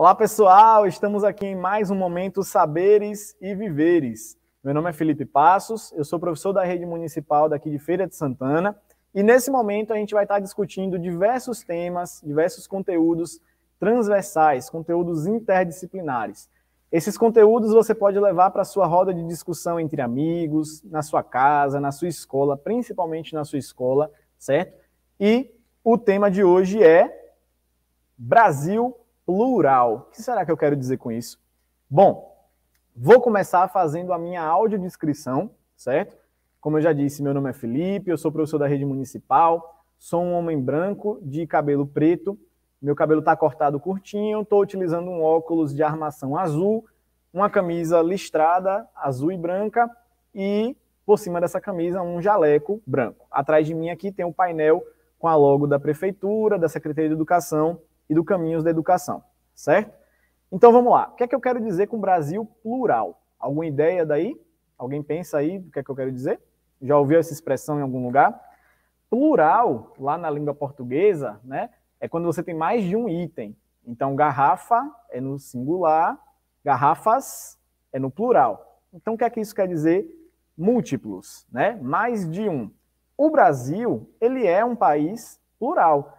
Olá, pessoal! Estamos aqui em mais um momento Saberes e Viveres. Meu nome é Felipe Passos, eu sou professor da rede municipal daqui de Feira de Santana e nesse momento a gente vai estar discutindo diversos temas, diversos conteúdos transversais, conteúdos interdisciplinares. Esses conteúdos você pode levar para a sua roda de discussão entre amigos, na sua casa, na sua escola, principalmente na sua escola, certo? E o tema de hoje é Brasil plural. O que será que eu quero dizer com isso? Bom, vou começar fazendo a minha audiodescrição, certo? Como eu já disse, meu nome é Felipe, eu sou professor da rede municipal, sou um homem branco de cabelo preto, meu cabelo está cortado curtinho, estou utilizando um óculos de armação azul, uma camisa listrada azul e branca e por cima dessa camisa um jaleco branco. Atrás de mim aqui tem um painel com a logo da prefeitura, da Secretaria de Educação e do Caminhos da Educação, certo? Então vamos lá. O que é que eu quero dizer com Brasil plural? Alguma ideia daí? Alguém pensa aí do que é que eu quero dizer? Já ouviu essa expressão em algum lugar? Plural, lá na língua portuguesa, né, é quando você tem mais de um item. Então, garrafa é no singular, garrafas é no plural. Então, o que é que isso quer dizer? Múltiplos, né? Mais de um. O Brasil, ele é um país plural.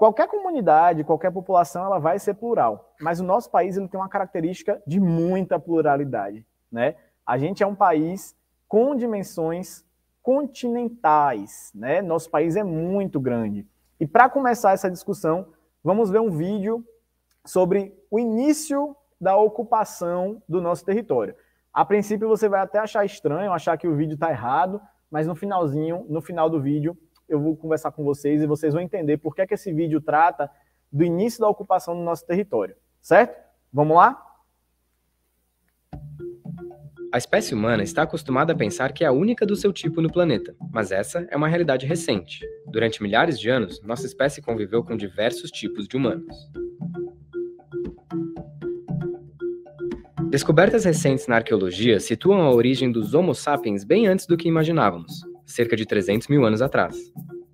Qualquer comunidade, qualquer população, ela vai ser plural. Mas o nosso país ele tem uma característica de muita pluralidade, né? A gente é um país com dimensões continentais, né? Nosso país é muito grande. E para começar essa discussão, vamos ver um vídeo sobre o início da ocupação do nosso território. A princípio você vai até achar estranho, achar que o vídeo está errado, mas no finalzinho, no final do vídeo, eu vou conversar com vocês e vocês vão entender por que, é que esse vídeo trata do início da ocupação do nosso território, certo? Vamos lá? A espécie humana está acostumada a pensar que é a única do seu tipo no planeta, mas essa é uma realidade recente. Durante milhares de anos, nossa espécie conviveu com diversos tipos de humanos. Descobertas recentes na arqueologia situam a origem dos Homo sapiens bem antes do que imaginávamos cerca de 300 mil anos atrás.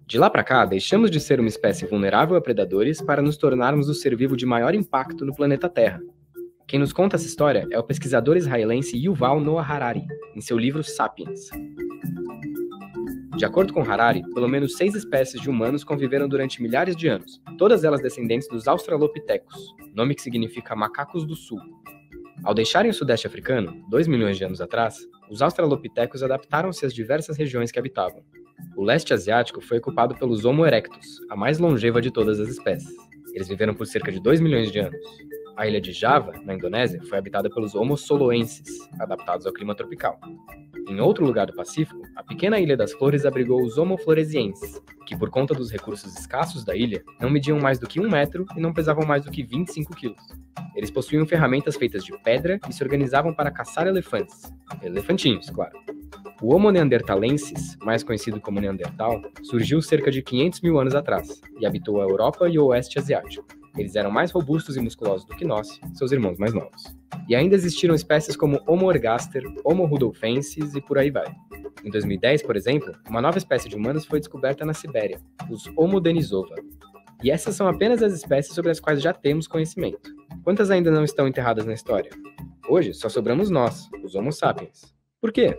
De lá para cá, deixamos de ser uma espécie vulnerável a predadores para nos tornarmos o ser vivo de maior impacto no planeta Terra. Quem nos conta essa história é o pesquisador israelense Yuval Noah Harari, em seu livro Sapiens. De acordo com Harari, pelo menos seis espécies de humanos conviveram durante milhares de anos, todas elas descendentes dos Australopithecus, nome que significa macacos do sul, ao deixarem o Sudeste africano, 2 milhões de anos atrás, os australopitecos adaptaram-se às diversas regiões que habitavam. O leste asiático foi ocupado pelos Homo erectus, a mais longeva de todas as espécies. Eles viveram por cerca de 2 milhões de anos a ilha de Java, na Indonésia, foi habitada pelos Homo soloenses, adaptados ao clima tropical. Em outro lugar do Pacífico, a pequena Ilha das Flores abrigou os Homo floresienses, que por conta dos recursos escassos da ilha, não mediam mais do que um metro e não pesavam mais do que 25 quilos. Eles possuíam ferramentas feitas de pedra e se organizavam para caçar elefantes. Elefantinhos, claro. O Homo neanderthalensis, mais conhecido como Neandertal, surgiu cerca de 500 mil anos atrás e habitou a Europa e o Oeste Asiático. Eles eram mais robustos e musculosos do que nós, seus irmãos mais novos. E ainda existiram espécies como Homo ergaster, Homo rudolfensis e por aí vai. Em 2010, por exemplo, uma nova espécie de humanos foi descoberta na Sibéria, os Homo denisova. E essas são apenas as espécies sobre as quais já temos conhecimento. Quantas ainda não estão enterradas na história? Hoje só sobramos nós, os Homo sapiens. Por quê?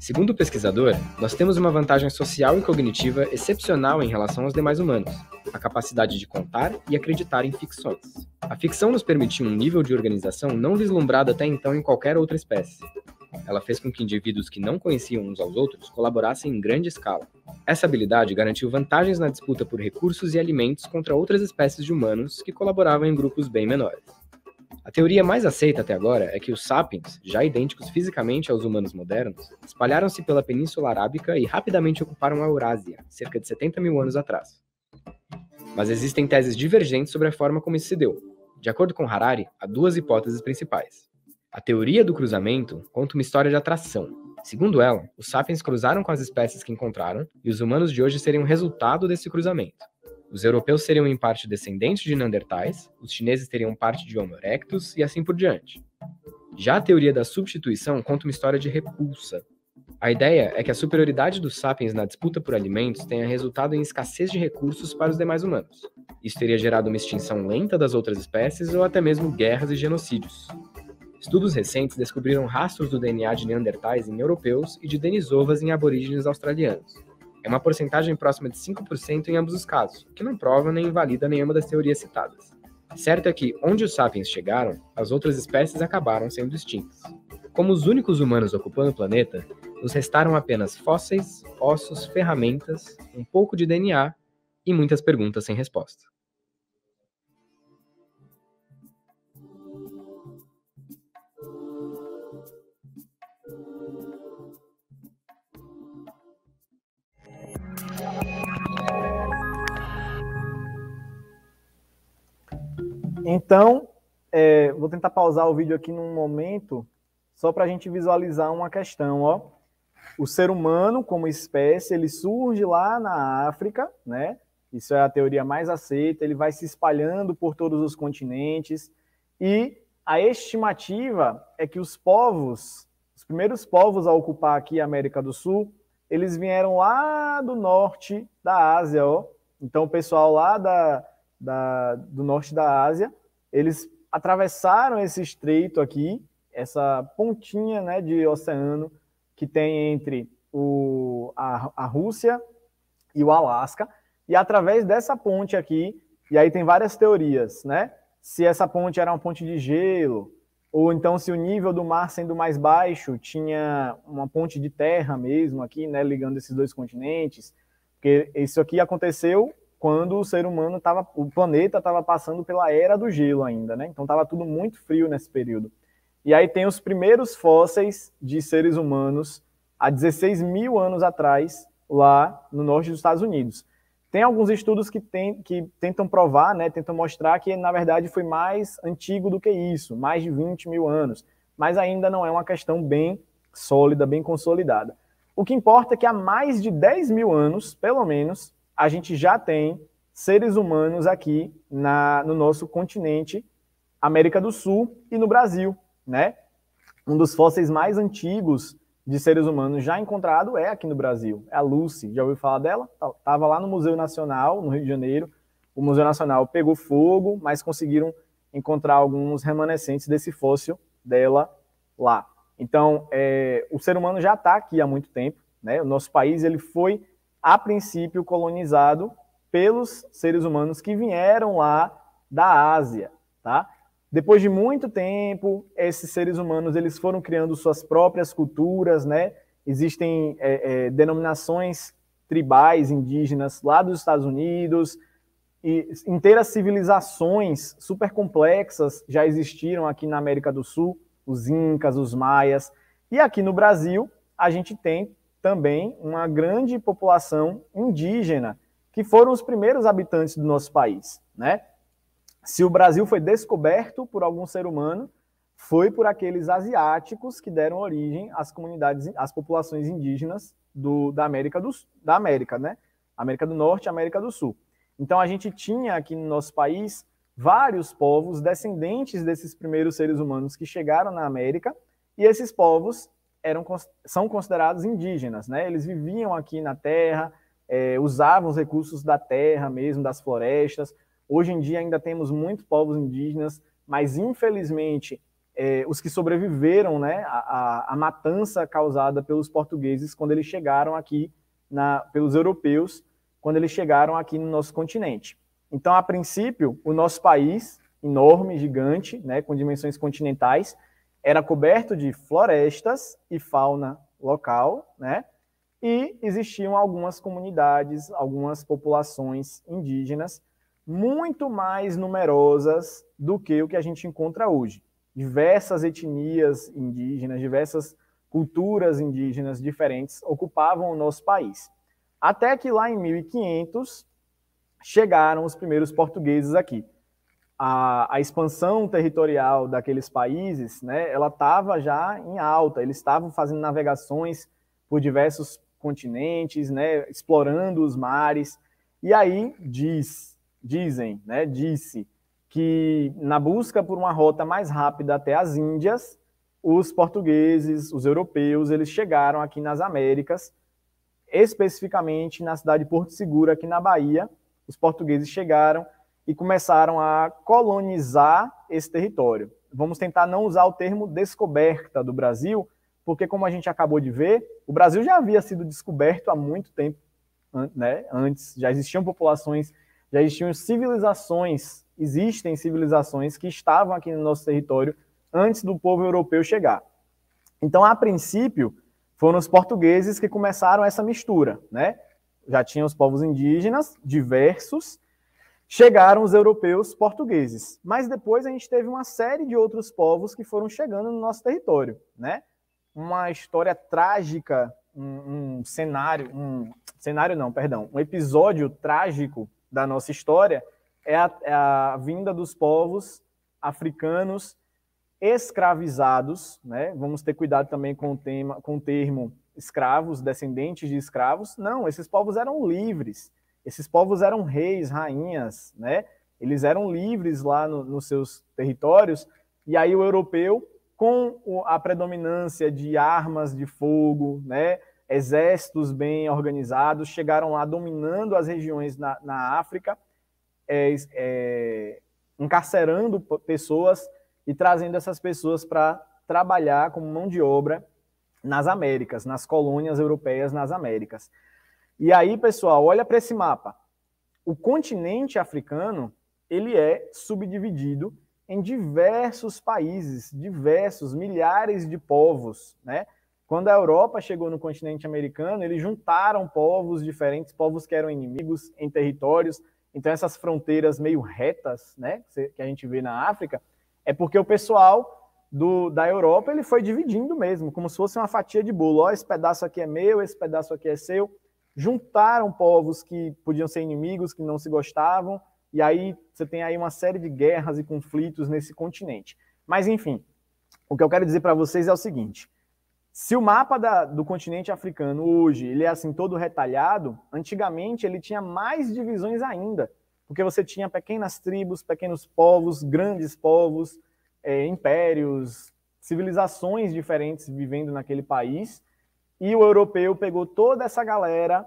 Segundo o pesquisador, nós temos uma vantagem social e cognitiva excepcional em relação aos demais humanos, a capacidade de contar e acreditar em ficções. A ficção nos permitiu um nível de organização não vislumbrado até então em qualquer outra espécie. Ela fez com que indivíduos que não conheciam uns aos outros colaborassem em grande escala. Essa habilidade garantiu vantagens na disputa por recursos e alimentos contra outras espécies de humanos que colaboravam em grupos bem menores. A teoria mais aceita até agora é que os sapiens, já idênticos fisicamente aos humanos modernos, espalharam-se pela Península Arábica e rapidamente ocuparam a Eurásia, cerca de 70 mil anos atrás. Mas existem teses divergentes sobre a forma como isso se deu. De acordo com Harari, há duas hipóteses principais. A teoria do cruzamento conta uma história de atração. Segundo ela, os sapiens cruzaram com as espécies que encontraram e os humanos de hoje seriam resultado desse cruzamento. Os europeus seriam em parte descendentes de neandertais, os chineses teriam parte de Homo erectus e assim por diante. Já a teoria da substituição conta uma história de repulsa. A ideia é que a superioridade dos sapiens na disputa por alimentos tenha resultado em escassez de recursos para os demais humanos. Isso teria gerado uma extinção lenta das outras espécies ou até mesmo guerras e genocídios. Estudos recentes descobriram rastros do DNA de neandertais em europeus e de denisovas em aborígenes australianos. É uma porcentagem próxima de 5% em ambos os casos, que não prova nem invalida nenhuma das teorias citadas. Certo é que, onde os sapiens chegaram, as outras espécies acabaram sendo extintas. Como os únicos humanos ocupando o planeta, nos restaram apenas fósseis, ossos, ferramentas, um pouco de DNA e muitas perguntas sem resposta. Então, é, vou tentar pausar o vídeo aqui num momento, só para a gente visualizar uma questão. Ó. O ser humano, como espécie, ele surge lá na África, né? Isso é a teoria mais aceita, ele vai se espalhando por todos os continentes, e a estimativa é que os povos, os primeiros povos a ocupar aqui a América do Sul, eles vieram lá do norte da Ásia, ó. Então, o pessoal lá da, da, do norte da Ásia eles atravessaram esse estreito aqui, essa pontinha né, de oceano que tem entre o, a, a Rússia e o Alasca. E através dessa ponte aqui, e aí tem várias teorias, né? Se essa ponte era uma ponte de gelo, ou então se o nível do mar sendo mais baixo tinha uma ponte de terra mesmo aqui, né, ligando esses dois continentes, porque isso aqui aconteceu quando o ser humano estava, o planeta estava passando pela era do gelo ainda, né? Então estava tudo muito frio nesse período. E aí tem os primeiros fósseis de seres humanos há 16 mil anos atrás, lá no norte dos Estados Unidos. Tem alguns estudos que, tem, que tentam provar, né, tentam mostrar que, na verdade, foi mais antigo do que isso, mais de 20 mil anos. Mas ainda não é uma questão bem sólida, bem consolidada. O que importa é que há mais de 10 mil anos, pelo menos, a gente já tem seres humanos aqui na, no nosso continente, América do Sul e no Brasil, né? Um dos fósseis mais antigos de seres humanos já encontrado é aqui no Brasil, é a Lucy. Já ouviu falar dela? Tá, tava lá no Museu Nacional, no Rio de Janeiro. O Museu Nacional pegou fogo, mas conseguiram encontrar alguns remanescentes desse fóssil dela lá. Então, é, o ser humano já está aqui há muito tempo, né? O nosso país ele foi a princípio colonizado pelos seres humanos que vieram lá da Ásia, tá? Depois de muito tempo, esses seres humanos eles foram criando suas próprias culturas, né? Existem é, é, denominações tribais indígenas lá dos Estados Unidos e inteiras civilizações super complexas já existiram aqui na América do Sul, os incas, os maias e aqui no Brasil a gente tem também uma grande população indígena, que foram os primeiros habitantes do nosso país, né? Se o Brasil foi descoberto por algum ser humano, foi por aqueles asiáticos que deram origem às comunidades, às populações indígenas do, da América do da América, né? América do Norte, América do Sul. Então a gente tinha aqui no nosso país vários povos descendentes desses primeiros seres humanos que chegaram na América, e esses povos eram, são considerados indígenas, né? Eles viviam aqui na terra, é, usavam os recursos da terra mesmo, das florestas. Hoje em dia ainda temos muitos povos indígenas, mas infelizmente é, os que sobreviveram, né, a, a, a, matança causada pelos portugueses quando eles chegaram aqui, na, pelos europeus, quando eles chegaram aqui no nosso continente. Então, a princípio, o nosso país, enorme, gigante, né, com dimensões continentais, era coberto de florestas e fauna local, né? E existiam algumas comunidades, algumas populações indígenas muito mais numerosas do que o que a gente encontra hoje. Diversas etnias indígenas, diversas culturas indígenas diferentes ocupavam o nosso país. Até que lá em 1500 chegaram os primeiros portugueses aqui a, a expansão territorial daqueles países, né, ela estava já em alta, eles estavam fazendo navegações por diversos continentes, né, explorando os mares, e aí diz, dizem, né, disse que na busca por uma rota mais rápida até as Índias, os portugueses, os europeus, eles chegaram aqui nas Américas, especificamente na cidade de Porto Seguro, aqui na Bahia. Os portugueses chegaram e começaram a colonizar esse território. Vamos tentar não usar o termo descoberta do Brasil, porque, como a gente acabou de ver, o Brasil já havia sido descoberto há muito tempo né? antes, já existiam populações, já existiam civilizações, existem civilizações que estavam aqui no nosso território antes do povo europeu chegar. Então, a princípio, foram os portugueses que começaram essa mistura, né? Já tinham os povos indígenas diversos chegaram os europeus portugueses. Mas depois a gente teve uma série de outros povos que foram chegando no nosso território, né? Uma história trágica, um, um cenário, um cenário não, perdão, um episódio trágico da nossa história é a, é a vinda dos povos africanos escravizados, né? Vamos ter cuidado também com o tema, com o termo escravos, descendentes de escravos. Não, esses povos eram livres esses povos eram reis, rainhas, né? Eles eram livres lá no, nos seus territórios, e aí o europeu, com a predominância de armas de fogo, né? Exércitos bem organizados, chegaram lá dominando as regiões na, na África, é, é, encarcerando pessoas e trazendo essas pessoas para trabalhar como mão de obra nas Américas, nas colônias europeias nas Américas. E aí, pessoal, olha para esse mapa. O continente africano, ele é subdividido em diversos países, diversos milhares de povos, né? Quando a Europa chegou no continente americano, eles juntaram povos diferentes, povos que eram inimigos em territórios. Então essas fronteiras meio retas, né, que a gente vê na África, é porque o pessoal do, da Europa ele foi dividindo mesmo, como se fosse uma fatia de bolo. Ó, esse pedaço aqui é meu, esse pedaço aqui é seu juntaram povos que podiam ser inimigos, que não se gostavam, e aí você tem aí uma série de guerras e conflitos nesse continente. Mas enfim, o que eu quero dizer para vocês é o seguinte: se o mapa da, do continente africano hoje ele é assim todo retalhado, antigamente ele tinha mais divisões ainda, porque você tinha pequenas tribos, pequenos povos, grandes povos, é, impérios, civilizações diferentes vivendo naquele país e o europeu pegou toda essa galera,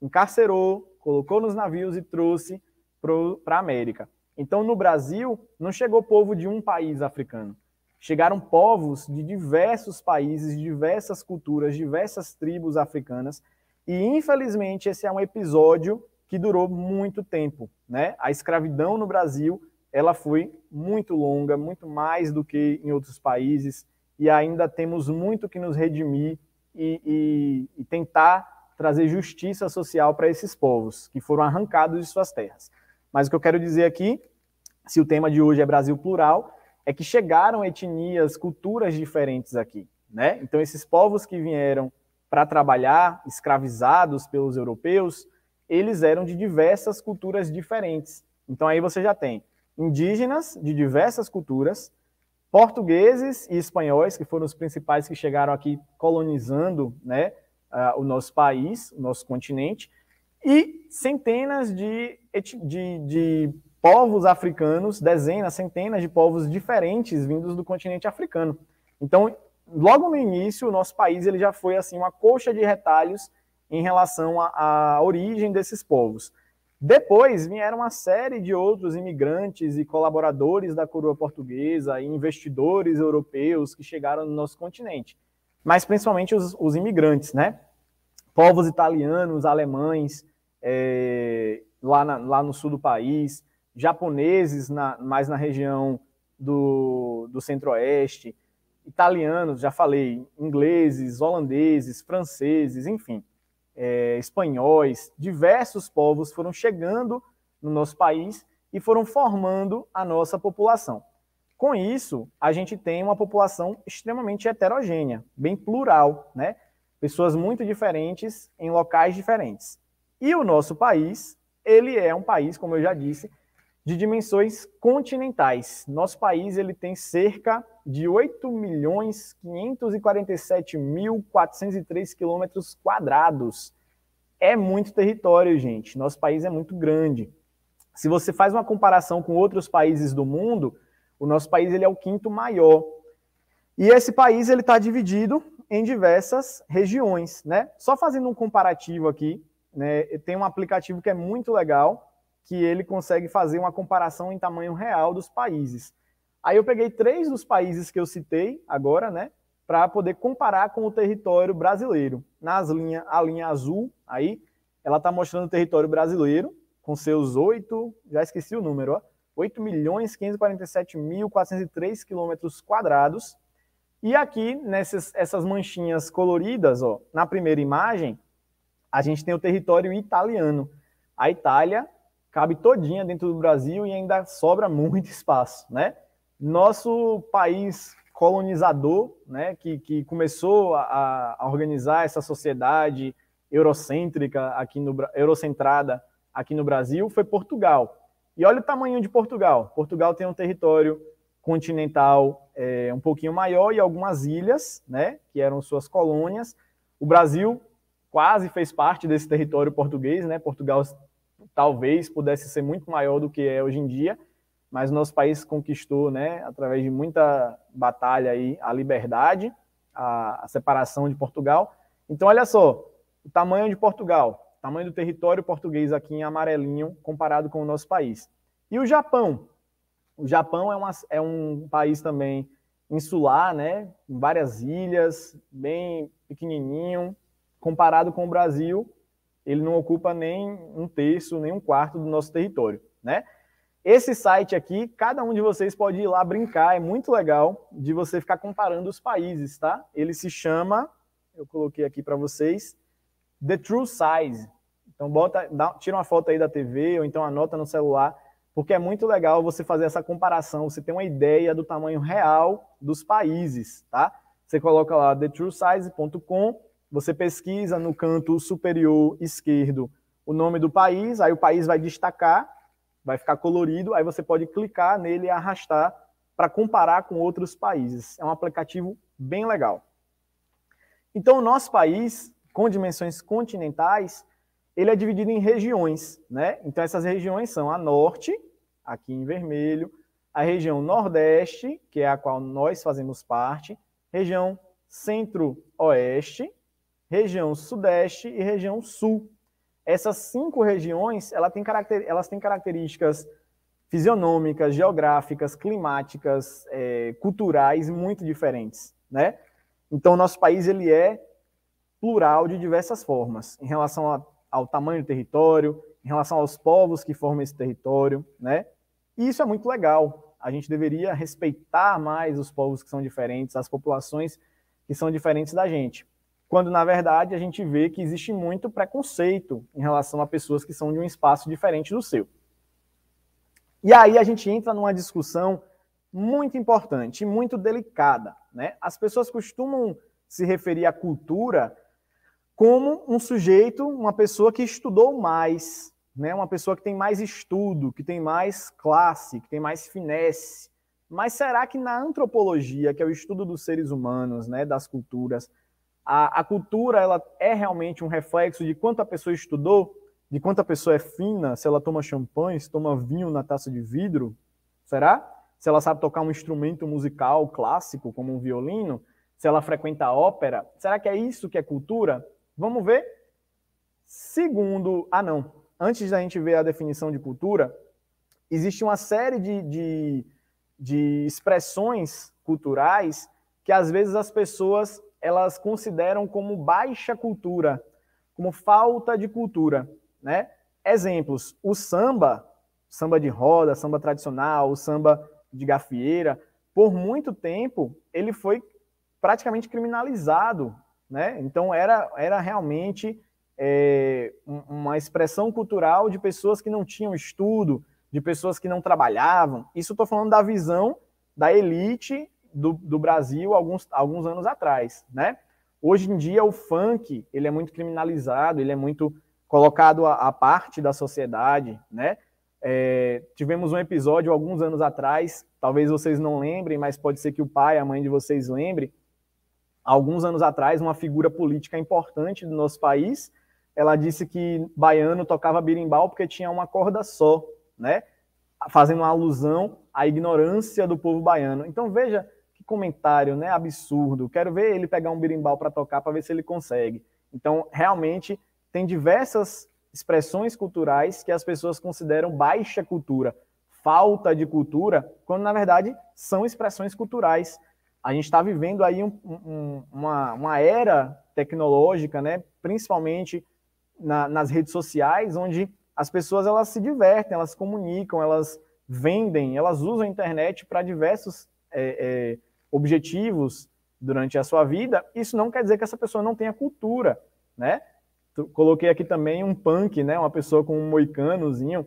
encarcerou, colocou nos navios e trouxe para a América. Então, no Brasil, não chegou povo de um país africano. Chegaram povos de diversos países, diversas culturas, diversas tribos africanas. E, infelizmente, esse é um episódio que durou muito tempo. Né? A escravidão no Brasil ela foi muito longa, muito mais do que em outros países. E ainda temos muito que nos redimir e, e, e tentar trazer justiça social para esses povos que foram arrancados de suas terras. Mas o que eu quero dizer aqui, se o tema de hoje é Brasil plural, é que chegaram etnias, culturas diferentes aqui, né? Então esses povos que vieram para trabalhar, escravizados pelos europeus, eles eram de diversas culturas diferentes. Então aí você já tem indígenas de diversas culturas, portugueses e espanhóis, que foram os principais que chegaram aqui colonizando né, uh, o nosso país, o nosso continente, e centenas de, de, de povos africanos, dezenas, centenas de povos diferentes vindos do continente africano. Então, logo no início, o nosso país ele já foi assim uma coxa de retalhos em relação à origem desses povos. Depois vieram uma série de outros imigrantes e colaboradores da coroa portuguesa e investidores europeus que chegaram no nosso continente, mas principalmente os, os imigrantes, né? Povos italianos, alemães, é, lá, na, lá no sul do país, japoneses na, mais na região do, do centro-oeste, italianos, já falei, ingleses, holandeses, franceses, enfim é, espanhóis, diversos povos foram chegando no nosso país e foram formando a nossa população. Com isso, a gente tem uma população extremamente heterogênea, bem plural, né? Pessoas muito diferentes em locais diferentes. E o nosso país, ele é um país, como eu já disse, de dimensões continentais. Nosso país ele tem cerca de 8.547.403 quilômetros quadrados. É muito território, gente. Nosso país é muito grande. Se você faz uma comparação com outros países do mundo, o nosso país ele é o quinto maior. E esse país ele está dividido em diversas regiões, né? Só fazendo um comparativo aqui, né? Tem um aplicativo que é muito legal, que ele consegue fazer uma comparação em tamanho real dos países. Aí eu peguei três dos países que eu citei agora, né, para poder comparar com o território brasileiro. Nas linha, a linha azul, aí, ela está mostrando o território brasileiro, com seus oito, já esqueci o número, ó, 8 quilômetros quadrados. E aqui, nessas essas manchinhas coloridas, ó, na primeira imagem, a gente tem o território italiano. A Itália cabe todinha dentro do Brasil e ainda sobra muito espaço, né? Nosso país colonizador, né, que, que começou a, a organizar essa sociedade eurocêntrica aqui no eurocentrada aqui no Brasil foi Portugal. E olha o tamanho de Portugal. Portugal tem um território continental é, um pouquinho maior e algumas ilhas, né, que eram suas colônias. O Brasil quase fez parte desse território português, né? Portugal talvez pudesse ser muito maior do que é hoje em dia, mas o nosso país conquistou, né, através de muita batalha aí, a liberdade, a, a separação de Portugal. Então, olha só, o tamanho de Portugal, o tamanho do território português aqui em amarelinho comparado com o nosso país. E o Japão? O Japão é, uma, é um país também insular, né, com várias ilhas, bem pequenininho, comparado com o Brasil, ele não ocupa nem um terço, nem um quarto do nosso território, né? Esse site aqui, cada um de vocês pode ir lá brincar, é muito legal de você ficar comparando os países, tá? Ele se chama, eu coloquei aqui para vocês, The True Size. Então bota, dá, tira uma foto aí da TV ou então anota no celular, porque é muito legal você fazer essa comparação, você ter uma ideia do tamanho real dos países, tá? Você coloca lá theTrueSize.com você pesquisa no canto superior esquerdo o nome do país, aí o país vai destacar, vai ficar colorido, aí você pode clicar nele e arrastar para comparar com outros países. É um aplicativo bem legal. Então, o nosso país, com dimensões continentais, ele é dividido em regiões, né? Então, essas regiões são a norte, aqui em vermelho, a região nordeste, que é a qual nós fazemos parte, região centro-oeste, região sudeste e região sul. Essas cinco regiões ela tem elas têm características fisionômicas, geográficas, climáticas, é, culturais muito diferentes, né? Então, nosso país ele é plural de diversas formas, em relação a, ao tamanho do território, em relação aos povos que formam esse território, né? E isso é muito legal. A gente deveria respeitar mais os povos que são diferentes, as populações que são diferentes da gente quando na verdade a gente vê que existe muito preconceito em relação a pessoas que são de um espaço diferente do seu. E aí a gente entra numa discussão muito importante, muito delicada. Né? As pessoas costumam se referir à cultura como um sujeito, uma pessoa que estudou mais, né? uma pessoa que tem mais estudo, que tem mais classe, que tem mais finesse. Mas será que na antropologia, que é o estudo dos seres humanos, né, das culturas, a, a cultura ela é realmente um reflexo de quanto a pessoa estudou, de quanto a pessoa é fina, se ela toma champanhe, se toma vinho na taça de vidro, será? Se ela sabe tocar um instrumento musical clássico, como um violino, se ela frequenta a ópera, será que é isso que é cultura? Vamos ver. Segundo, ah não, antes da gente ver a definição de cultura, existe uma série de, de, de expressões culturais que às vezes as pessoas elas consideram como baixa cultura, como falta de cultura, né? Exemplos: o samba, samba de roda, samba tradicional, o samba de gafieira, por muito tempo ele foi praticamente criminalizado, né? Então era era realmente é, uma expressão cultural de pessoas que não tinham estudo, de pessoas que não trabalhavam. Isso estou falando da visão da elite do, do Brasil alguns, alguns anos atrás, né? Hoje em dia o funk ele é muito criminalizado, ele é muito colocado à, parte da sociedade, né? É, tivemos um episódio alguns anos atrás, talvez vocês não lembrem, mas pode ser que o pai, a mãe de vocês lembre. Alguns anos atrás, uma figura política importante do nosso país, ela disse que baiano tocava birimbau porque tinha uma corda só, né? Fazendo uma alusão à ignorância do povo baiano. Então veja comentário né, absurdo. Quero ver ele pegar um birimbau para tocar para ver se ele consegue. Então, realmente, tem diversas expressões culturais que as pessoas consideram baixa cultura, falta de cultura, quando na verdade são expressões culturais. A gente está vivendo aí um, um, uma, uma era tecnológica, né? principalmente na, nas redes sociais, onde as pessoas elas se divertem, elas comunicam, elas vendem, elas usam a internet para diversos é, é, objetivos durante a sua vida, isso não quer dizer que essa pessoa não tenha cultura, né? Coloquei aqui também um punk, né? Uma pessoa com um moicanozinho.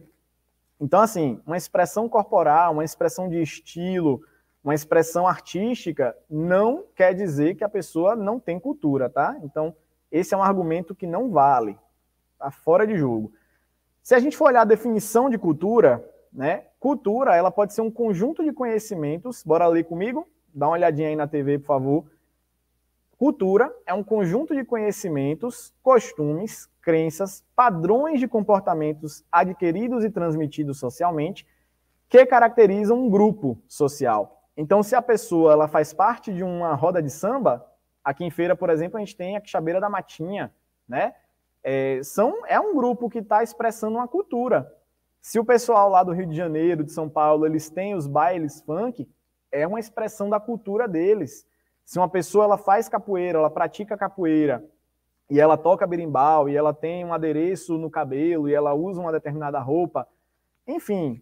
Então, assim, uma expressão corporal, uma expressão de estilo, uma expressão artística, não quer dizer que a pessoa não tem cultura, tá? Então, esse é um argumento que não vale, tá fora de jogo. Se a gente for olhar a definição de cultura, né? Cultura, ela pode ser um conjunto de conhecimentos, bora ler comigo? dá uma olhadinha aí na TV, por favor. Cultura é um conjunto de conhecimentos, costumes, crenças, padrões de comportamentos adquiridos e transmitidos socialmente que caracterizam um grupo social. Então, se a pessoa ela faz parte de uma roda de samba, aqui em Feira, por exemplo, a gente tem a Quixabeira da Matinha, né? É, são, é um grupo que está expressando uma cultura. Se o pessoal lá do Rio de Janeiro, de São Paulo, eles têm os bailes funk, é uma expressão da cultura deles. Se uma pessoa ela faz capoeira, ela pratica capoeira, e ela toca berimbau, e ela tem um adereço no cabelo, e ela usa uma determinada roupa, enfim,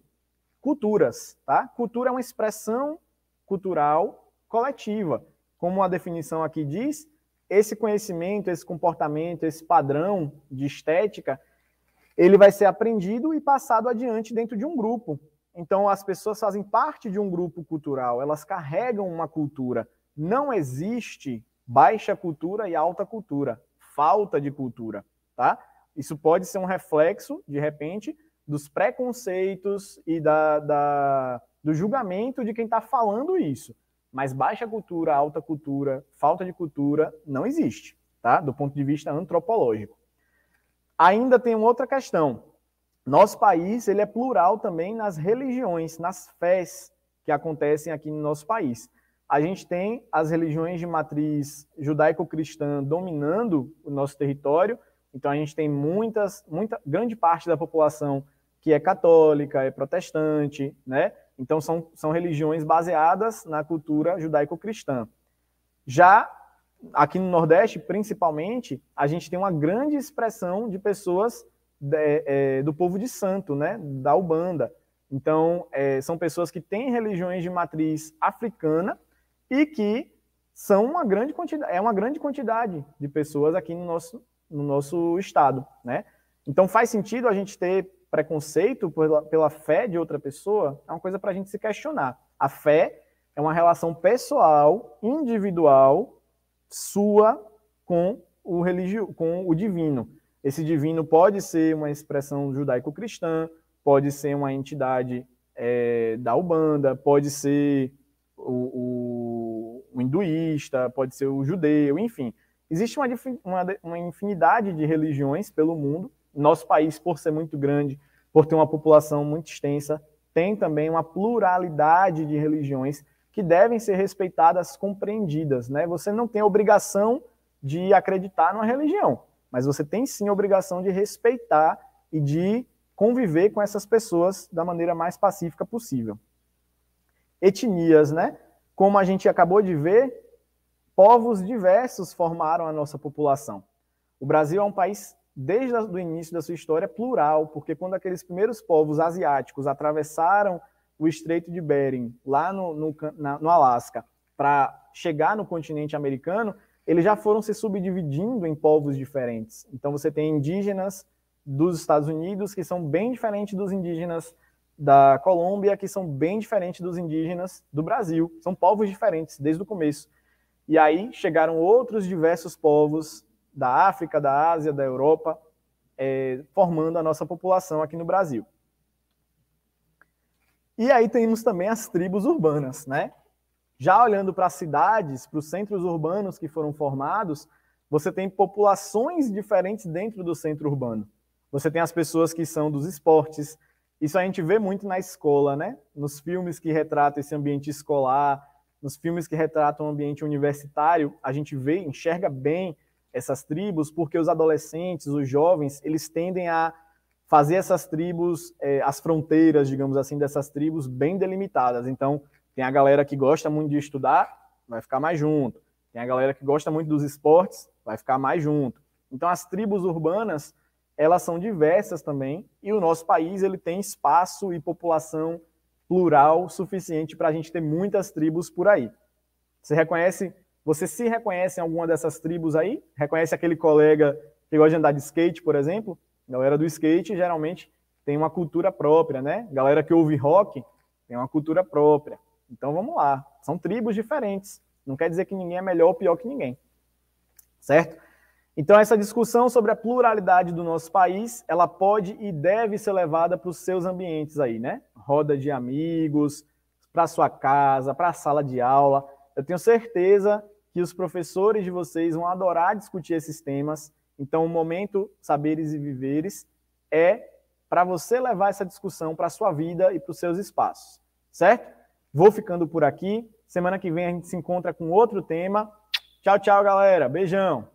culturas, tá? Cultura é uma expressão cultural coletiva. Como a definição aqui diz, esse conhecimento, esse comportamento, esse padrão de estética, ele vai ser aprendido e passado adiante dentro de um grupo. Então, as pessoas fazem parte de um grupo cultural, elas carregam uma cultura. Não existe baixa cultura e alta cultura, falta de cultura, tá? Isso pode ser um reflexo, de repente, dos preconceitos e da, da do julgamento de quem está falando isso. Mas baixa cultura, alta cultura, falta de cultura não existe, tá? Do ponto de vista antropológico. Ainda tem uma outra questão nosso país ele é plural também nas religiões, nas fés que acontecem aqui no nosso país. A gente tem as religiões de matriz judaico-cristã dominando o nosso território, então a gente tem muitas, muita grande parte da população que é católica, é protestante, né? Então são, são religiões baseadas na cultura judaico-cristã. Já aqui no Nordeste, principalmente, a gente tem uma grande expressão de pessoas de, é, é, do povo de santo, né, da Ubanda. Então, é, são pessoas que têm religiões de matriz africana e que são uma grande quantidade, é uma grande quantidade de pessoas aqui no nosso, no nosso estado, né? Então faz sentido a gente ter preconceito pela, pela fé de outra pessoa? É uma coisa para a gente se questionar. A fé é uma relação pessoal, individual, sua com o religio, com o divino. Esse divino pode ser uma expressão judaico-cristã, pode ser uma entidade é, da Ubanda, pode ser o, o, o, hinduísta, pode ser o judeu, enfim. Existe uma, uma, uma infinidade de religiões pelo mundo. Nosso país, por ser muito grande, por ter uma população muito extensa, tem também uma pluralidade de religiões que devem ser respeitadas, compreendidas. Né? Você não tem obrigação de acreditar numa religião mas você tem sim a obrigação de respeitar e de conviver com essas pessoas da maneira mais pacífica possível. Etnias, né? Como a gente acabou de ver, povos diversos formaram a nossa população. O Brasil é um país desde o início da sua história plural, porque quando aqueles primeiros povos asiáticos atravessaram o Estreito de Bering, lá no, no, no Alasca, para chegar no continente americano, eles já foram se subdividindo em povos diferentes. Então você tem indígenas dos Estados Unidos que são bem diferentes dos indígenas da Colômbia, que são bem diferentes dos indígenas do Brasil. São povos diferentes desde o começo. E aí chegaram outros diversos povos da África, da Ásia, da Europa, é, formando a nossa população aqui no Brasil. E aí temos também as tribos urbanas, né? Já olhando para as cidades, para os centros urbanos que foram formados, você tem populações diferentes dentro do centro urbano. Você tem as pessoas que são dos esportes. Isso a gente vê muito na escola, né? Nos filmes que retratam esse ambiente escolar, nos filmes que retratam o ambiente universitário, a gente vê, enxerga bem essas tribos, porque os adolescentes, os jovens, eles tendem a fazer essas tribos, eh, as fronteiras, digamos assim, dessas tribos bem delimitadas. Então, tem a galera que gosta muito de estudar, vai ficar mais junto. Tem a galera que gosta muito dos esportes, vai ficar mais junto. Então as tribos urbanas, elas são diversas também, e o nosso país ele tem espaço e população plural suficiente para a gente ter muitas tribos por aí. Você reconhece, você se reconhece em alguma dessas tribos aí? Reconhece aquele colega que gosta de andar de skate, por exemplo? A galera do skate geralmente tem uma cultura própria, né? A galera que ouve rock tem uma cultura própria. Então vamos lá. São tribos diferentes. Não quer dizer que ninguém é melhor ou pior que ninguém. Certo? Então essa discussão sobre a pluralidade do nosso país, ela pode e deve ser levada para os seus ambientes aí, né? Roda de amigos, para sua casa, para a sala de aula. Eu tenho certeza que os professores de vocês vão adorar discutir esses temas. Então o momento Saberes e Viveres é para você levar essa discussão para a sua vida e para os seus espaços, certo? Vou ficando por aqui. Semana que vem a gente se encontra com outro tema. Tchau, tchau, galera. Beijão.